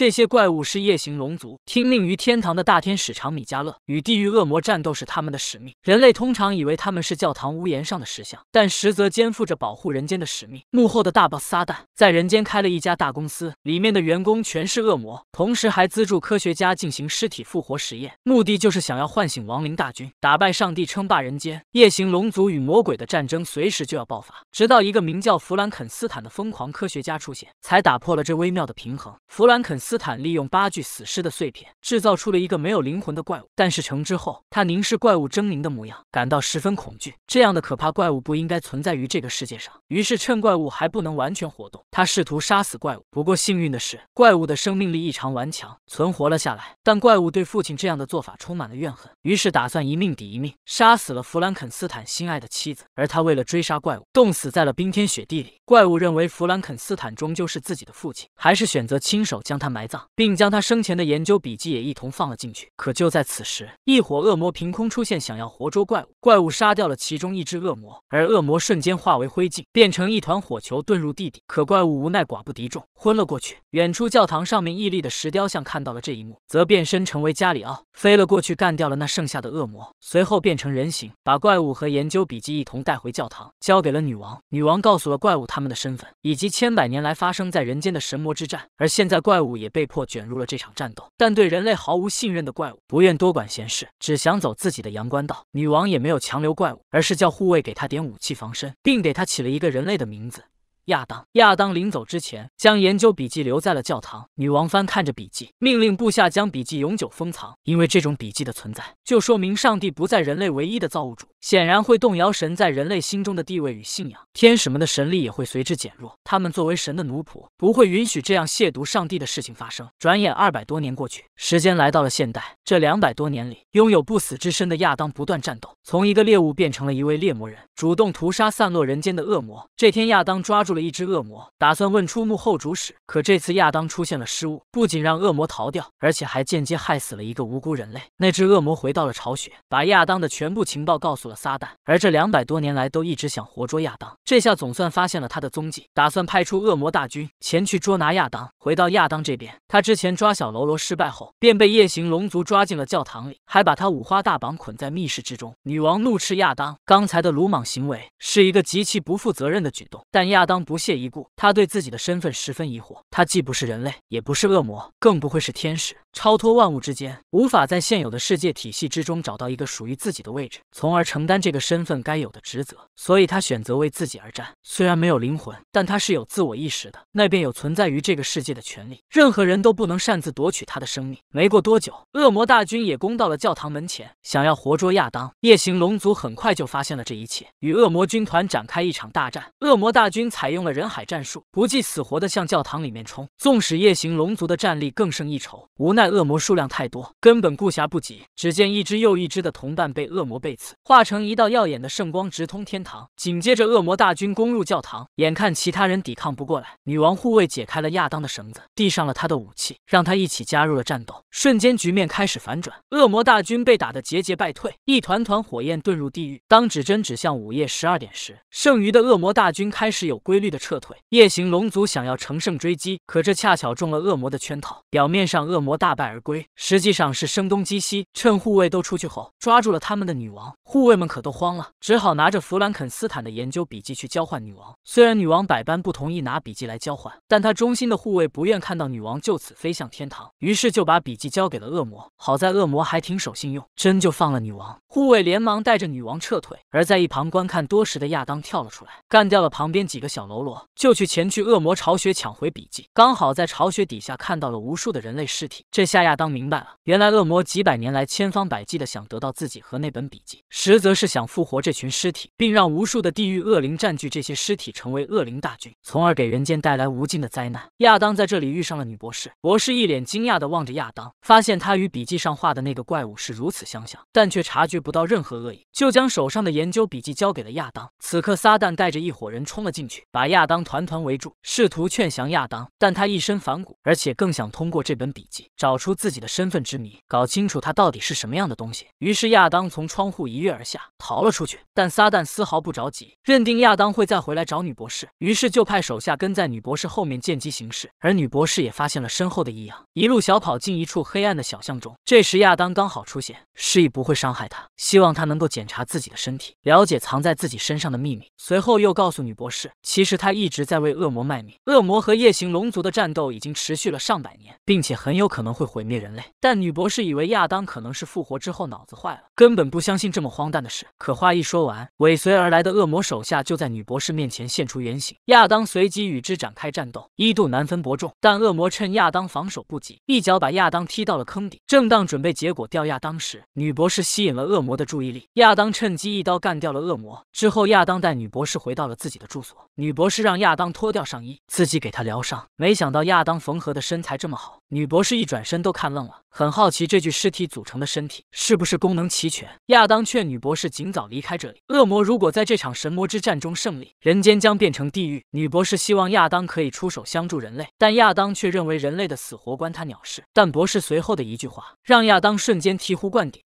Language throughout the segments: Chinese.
这些怪物是夜行龙族，听命于天堂的大天使长米迦勒，与地狱恶魔战斗是他们的使命。人类通常以为他们是教堂屋檐上的石像，但实则肩负着保护人间的使命。幕后的大 BOSS 撒旦在人间开了一家大公司，里面的员工全是恶魔，同时还资助科学家进行尸体复活实验，目的就是想要唤醒亡灵大军，打败上帝，称霸人间。夜行龙族与魔鬼的战争随时就要爆发，直到一个名叫弗兰肯斯坦的疯狂科学家出现，才打破了这微妙的平衡。弗兰肯斯斯坦利用八具死尸的碎片制造出了一个没有灵魂的怪物，但是成之后，他凝视怪物狰狞的模样，感到十分恐惧。这样的可怕怪物不应该存在于这个世界上。于是趁怪物还不能完全活动，他试图杀死怪物。不过幸运的是，怪物的生命力异常顽强，存活了下来。但怪物对父亲这样的做法充满了怨恨，于是打算一命抵一命，杀死了弗兰肯斯坦心爱的妻子。而他为了追杀怪物，冻死在了冰天雪地里。怪物认为弗兰肯斯坦终究是自己的父亲，还是选择亲手将他埋葬，并将他生前的研究笔记也一同放了进去。可就在此时，一伙恶魔凭空出现，想要活捉怪物。怪物杀掉了其中一只恶魔，而恶魔瞬间化为灰烬，变成一团火球遁入地底。可怪物无奈寡不敌众，昏了过去。远处教堂上面屹立的石雕像看到了这一幕，则变身成为加里奥，飞了过去干掉了那剩下的恶魔，随后变成人形，把怪物和研究笔记一同带回教堂，交给了女王。女王告诉了怪物他。他们的身份，以及千百年来发生在人间的神魔之战，而现在怪物也被迫卷入了这场战斗。但对人类毫无信任的怪物，不愿多管闲事，只想走自己的阳关道。女王也没有强留怪物，而是叫护卫给他点武器防身，并给他起了一个人类的名字亚当。亚当临走之前，将研究笔记留在了教堂。女王翻看着笔记，命令部下将笔记永久封藏，因为这种笔记的存在，就说明上帝不在人类唯一的造物主。显然会动摇神在人类心中的地位与信仰，天使们的神力也会随之减弱。他们作为神的奴仆，不会允许这样亵渎上帝的事情发生。转眼二百多年过去，时间来到了现代。这两百多年里，拥有不死之身的亚当不断战斗，从一个猎物变成了一位猎魔人，主动屠杀散落人间的恶魔。这天，亚当抓住了一只恶魔，打算问出幕后主使。可这次亚当出现了失误，不仅让恶魔逃掉，而且还间接害死了一个无辜人类。那只恶魔回到了巢穴，把亚当的全部情报告诉。撒旦，而这两百多年来都一直想活捉亚当，这下总算发现了他的踪迹，打算派出恶魔大军前去捉拿亚当。回到亚当这边，他之前抓小喽啰失败后，便被夜行龙族抓进了教堂里，还把他五花大绑捆在密室之中。女王怒斥亚当刚才的鲁莽行为是一个极其不负责任的举动，但亚当不屑一顾。他对自己的身份十分疑惑，他既不是人类，也不是恶魔，更不会是天使，超脱万物之间，无法在现有的世界体系之中找到一个属于自己的位置，从而成。承担这个身份该有的职责，所以他选择为自己而战。虽然没有灵魂，但他是有自我意识的，那便有存在于这个世界的权利。任何人都不能擅自夺取他的生命。没过多久，恶魔大军也攻到了教堂门前，想要活捉亚当。夜行龙族很快就发现了这一切，与恶魔军团展开一场大战。恶魔大军采用了人海战术，不计死活地向教堂里面冲。纵使夜行龙族的战力更胜一筹，无奈恶魔数量太多，根本顾暇不及。只见一只又一只的同伴被恶魔背刺，化成。成一道耀眼的圣光直通天堂，紧接着恶魔大军攻入教堂，眼看其他人抵抗不过来，女王护卫解开了亚当的绳子，递上了他的武器，让他一起加入了战斗。瞬间局面开始反转，恶魔大军被打得节节败退，一团团火焰遁入地狱。当指针指向午夜十二点时，剩余的恶魔大军开始有规律的撤退。夜行龙族想要乘胜追击，可这恰巧中了恶魔的圈套。表面上恶魔大败而归，实际上是声东击西。趁护卫都出去后，抓住了他们的女王护卫。们可都慌了，只好拿着弗兰肯斯坦的研究笔记去交换女王。虽然女王百般不同意拿笔记来交换，但她忠心的护卫不愿看到女王就此飞向天堂，于是就把笔记交给了恶魔。好在恶魔还挺守信用，真就放了女王。护卫连忙带着女王撤退，而在一旁观看多时的亚当跳了出来，干掉了旁边几个小喽啰，就去前去恶魔巢穴抢回笔记。刚好在巢穴底下看到了无数的人类尸体，这下亚当明白了，原来恶魔几百年来千方百计的想得到自己和那本笔记，实则。则是想复活这群尸体，并让无数的地狱恶灵占据这些尸体，成为恶灵大军，从而给人间带来无尽的灾难。亚当在这里遇上了女博士，博士一脸惊讶地望着亚当，发现他与笔记上画的那个怪物是如此相像，但却察觉不到任何恶意，就将手上的研究笔记交给了亚当。此刻，撒旦带着一伙人冲了进去，把亚当团团围住，试图劝降亚当，但他一身反骨，而且更想通过这本笔记找出自己的身份之谜，搞清楚他到底是什么样的东西。于是，亚当从窗户一跃而下。逃了出去，但撒旦丝毫不着急，认定亚当会再回来找女博士，于是就派手下跟在女博士后面见机行事。而女博士也发现了身后的异样，一路小跑进一处黑暗的小巷中。这时亚当刚好出现，示意不会伤害他，希望他能够检查自己的身体，了解藏在自己身上的秘密。随后又告诉女博士，其实他一直在为恶魔卖命，恶魔和夜行龙族的战斗已经持续了上百年，并且很有可能会毁灭人类。但女博士以为亚当可能是复活之后脑子坏了，根本不相信这么荒诞的。可话一说完，尾随而来的恶魔手下就在女博士面前现出原形。亚当随即与之展开战斗，一度难分伯仲。但恶魔趁亚当防守不及，一脚把亚当踢到了坑底。正当准备结果掉亚当时，女博士吸引了恶魔的注意力。亚当趁机一刀干掉了恶魔。之后，亚当带女博士回到了自己的住所。女博士让亚当脱掉上衣，自己给他疗伤。没想到亚当缝合的身材这么好，女博士一转身都看愣了，很好奇这具尸体组成的身体是不是功能齐全。亚当劝女博。博士尽早离开这里。恶魔如果在这场神魔之战中胜利，人间将变成地狱。女博士希望亚当可以出手相助人类，但亚当却认为人类的死活关他鸟事。但博士随后的一句话，让亚当瞬间醍醐灌顶。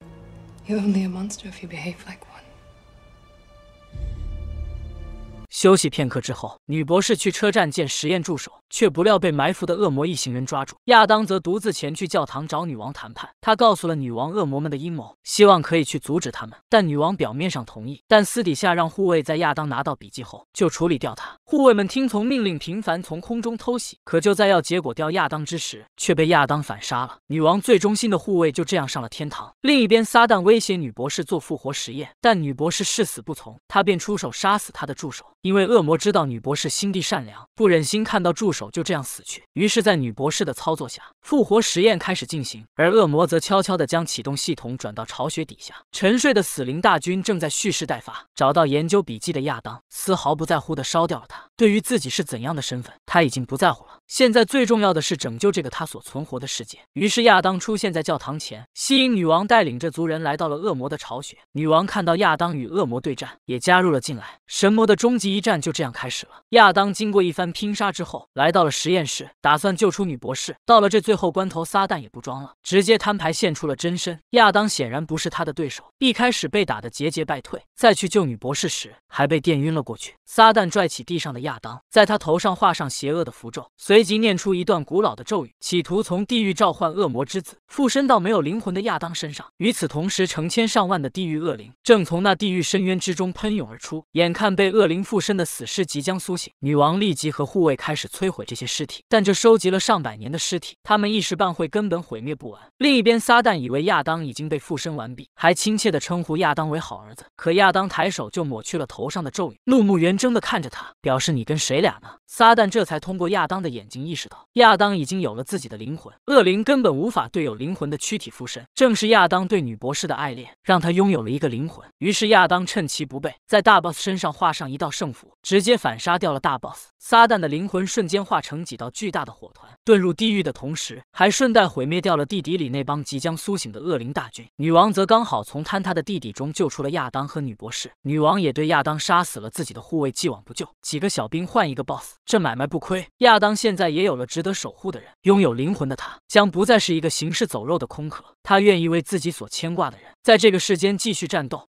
休息片刻之后，女博士去车站见实验助手，却不料被埋伏的恶魔一行人抓住。亚当则独自前去教堂找女王谈判。他告诉了女王恶魔们的阴谋，希望可以去阻止他们。但女王表面上同意，但私底下让护卫在亚当拿到笔记后就处理掉他。护卫们听从命令，频繁从空中偷袭。可就在要结果掉亚当之时，却被亚当反杀了。女王最忠心的护卫就这样上了天堂。另一边，撒旦威胁女博士做复活实验，但女博士誓死不从。他便出手杀死他的助手。因为恶魔知道女博士心地善良，不忍心看到助手就这样死去，于是，在女博士的操作下，复活实验开始进行，而恶魔则悄悄地将启动系统转到巢穴底下。沉睡的死灵大军正在蓄势待发。找到研究笔记的亚当，丝毫不在乎地烧掉了它。对于自己是怎样的身份，他已经不在乎了。现在最重要的是拯救这个他所存活的世界。于是，亚当出现在教堂前，吸引女王带领着族人来到了恶魔的巢穴。女王看到亚当与恶魔对战，也加入了进来。神魔的终极。一战就这样开始了。亚当经过一番拼杀之后，来到了实验室，打算救出女博士。到了这最后关头，撒旦也不装了，直接摊牌，现出了真身。亚当显然不是他的对手，一开始被打得节节败退。再去救女博士时，还被电晕了过去。撒旦拽起地上的亚当，在他头上画上邪恶的符咒，随即念出一段古老的咒语，企图从地狱召唤恶魔之子附身到没有灵魂的亚当身上。与此同时，成千上万的地狱恶灵正从那地狱深渊之中喷涌而出，眼看被恶灵附。身的死尸即将苏醒，女王立即和护卫开始摧毁这些尸体，但这收集了上百年的尸体，他们一时半会根本毁灭不完。另一边，撒旦以为亚当已经被附身完毕，还亲切的称呼亚当为好儿子。可亚当抬手就抹去了头上的咒语，怒目圆睁的看着他，表示你跟谁俩呢？撒旦这才通过亚当的眼睛意识到，亚当已经有了自己的灵魂，恶灵根本无法对有灵魂的躯体附身。正是亚当对女博士的爱恋，让他拥有了一个灵魂。于是亚当趁其不备，在大 boss 身上画上一道圣。直接反杀掉了大 boss 撒旦的灵魂，瞬间化成几道巨大的火团，遁入地狱的同时，还顺带毁灭掉了地底里那帮即将苏醒的恶灵大军。女王则刚好从坍塌的地底中救出了亚当和女博士。女王也对亚当杀死了自己的护卫，既往不咎。几个小兵换一个 boss，这买卖不亏。亚当现在也有了值得守护的人，拥有灵魂的他，将不再是一个行尸走肉的空壳。他愿意为自己所牵挂的人，在这个世间继续战斗。